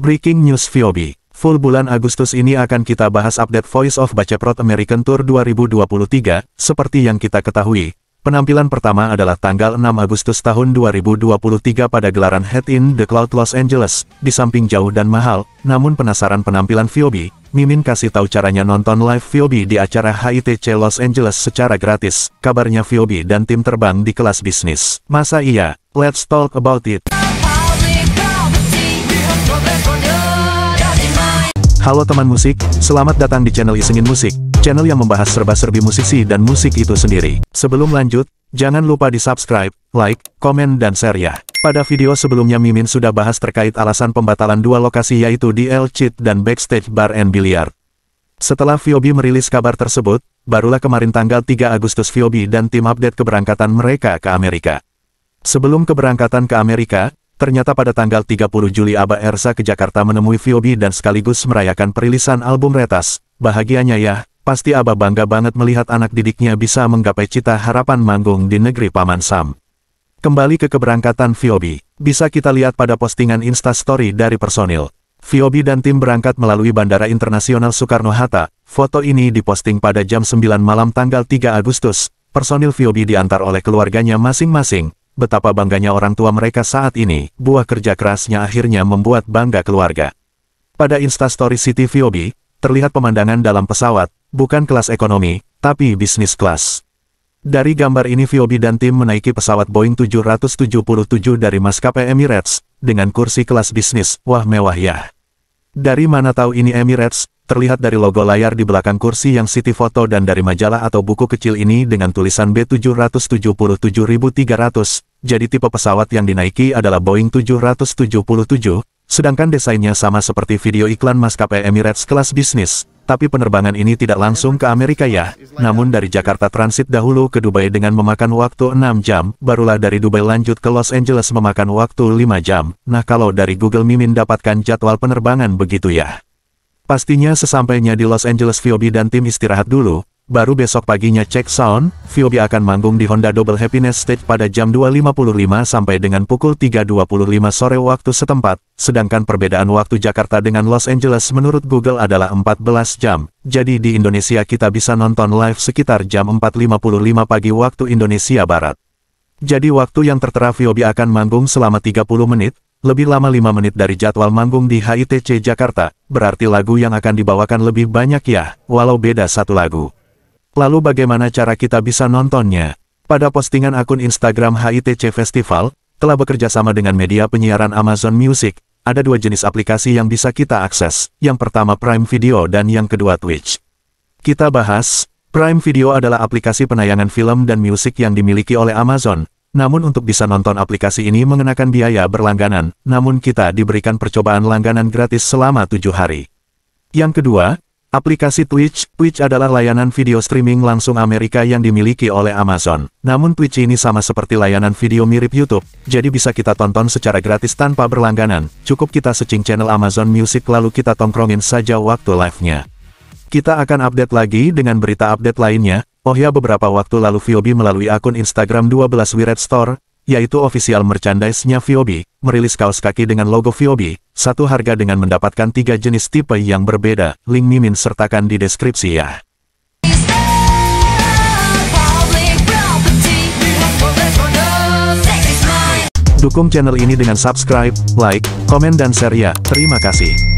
Breaking News VOB, Full bulan Agustus ini akan kita bahas update Voice of Baceprot American Tour 2023, seperti yang kita ketahui. Penampilan pertama adalah tanggal 6 Agustus tahun 2023 pada gelaran Head in the Cloud Los Angeles. Di samping jauh dan mahal, namun penasaran penampilan VOB, Mimin kasih tahu caranya nonton live VOB di acara HITC Los Angeles secara gratis. Kabarnya VOB dan tim terbang di kelas bisnis. Masa iya? Let's talk about it. Halo teman musik, selamat datang di channel Isengin Musik, channel yang membahas serba-serbi musisi dan musik itu sendiri. Sebelum lanjut, jangan lupa di subscribe, like, komen dan share ya. Pada video sebelumnya Mimin sudah bahas terkait alasan pembatalan dua lokasi yaitu di El Cid dan Backstage Bar and Billiard. Setelah Fiobi merilis kabar tersebut, barulah kemarin tanggal 3 Agustus Fiobi dan tim update keberangkatan mereka ke Amerika. Sebelum keberangkatan ke Amerika, Ternyata pada tanggal 30 Juli Aba Ersa ke Jakarta menemui Fiobi dan sekaligus merayakan perilisan album Retas. Bahagianya ya, pasti Aba bangga banget melihat anak didiknya bisa menggapai cita harapan manggung di negeri Paman Sam. Kembali ke keberangkatan Fiobi, bisa kita lihat pada postingan Instastory dari personil. Fiobi dan tim berangkat melalui Bandara Internasional Soekarno-Hatta, foto ini diposting pada jam 9 malam tanggal 3 Agustus. Personil Fiobi diantar oleh keluarganya masing-masing, Betapa bangganya orang tua mereka saat ini, buah kerja kerasnya akhirnya membuat bangga keluarga. Pada instastory City Viobi, terlihat pemandangan dalam pesawat, bukan kelas ekonomi, tapi bisnis kelas. Dari gambar ini Viobi dan tim menaiki pesawat Boeing 777 dari maskapai Emirates, dengan kursi kelas bisnis, wah mewah ya. Dari mana tahu ini Emirates, terlihat dari logo layar di belakang kursi yang City Foto dan dari majalah atau buku kecil ini dengan tulisan B777300, jadi tipe pesawat yang dinaiki adalah Boeing 777, sedangkan desainnya sama seperti video iklan maskapai Emirates kelas bisnis. Tapi penerbangan ini tidak langsung ke Amerika ya, namun dari Jakarta transit dahulu ke Dubai dengan memakan waktu 6 jam, barulah dari Dubai lanjut ke Los Angeles memakan waktu 5 jam. Nah kalau dari Google Mimin dapatkan jadwal penerbangan begitu ya. Pastinya sesampainya di Los Angeles Fiobi dan tim istirahat dulu, baru besok paginya cek sound, Fiobi akan manggung di Honda Double Happiness Stage pada jam 2.55 sampai dengan pukul 3.25 sore waktu setempat, sedangkan perbedaan waktu Jakarta dengan Los Angeles menurut Google adalah 14 jam, jadi di Indonesia kita bisa nonton live sekitar jam 4.55 pagi waktu Indonesia Barat. Jadi waktu yang tertera Fiobi akan manggung selama 30 menit, lebih lama 5 menit dari jadwal manggung di HITC Jakarta, berarti lagu yang akan dibawakan lebih banyak ya, walau beda satu lagu. Lalu bagaimana cara kita bisa nontonnya? Pada postingan akun Instagram HITC Festival, telah bekerja sama dengan media penyiaran Amazon Music, ada dua jenis aplikasi yang bisa kita akses, yang pertama Prime Video dan yang kedua Twitch. Kita bahas, Prime Video adalah aplikasi penayangan film dan musik yang dimiliki oleh Amazon, namun untuk bisa nonton aplikasi ini mengenakan biaya berlangganan, namun kita diberikan percobaan langganan gratis selama tujuh hari. Yang kedua, aplikasi Twitch. Twitch adalah layanan video streaming langsung Amerika yang dimiliki oleh Amazon. Namun Twitch ini sama seperti layanan video mirip YouTube, jadi bisa kita tonton secara gratis tanpa berlangganan. Cukup kita searching channel Amazon Music lalu kita tongkrongin saja waktu live-nya. Kita akan update lagi dengan berita update lainnya, Oh ya beberapa waktu lalu Viobi melalui akun Instagram 12 Wired Store, yaitu official merchandise-nya Viobi, merilis kaos kaki dengan logo Viobi, satu harga dengan mendapatkan tiga jenis tipe yang berbeda, link mimin sertakan di deskripsi ya. Dukung channel ini dengan subscribe, like, komen dan share ya. Terima kasih.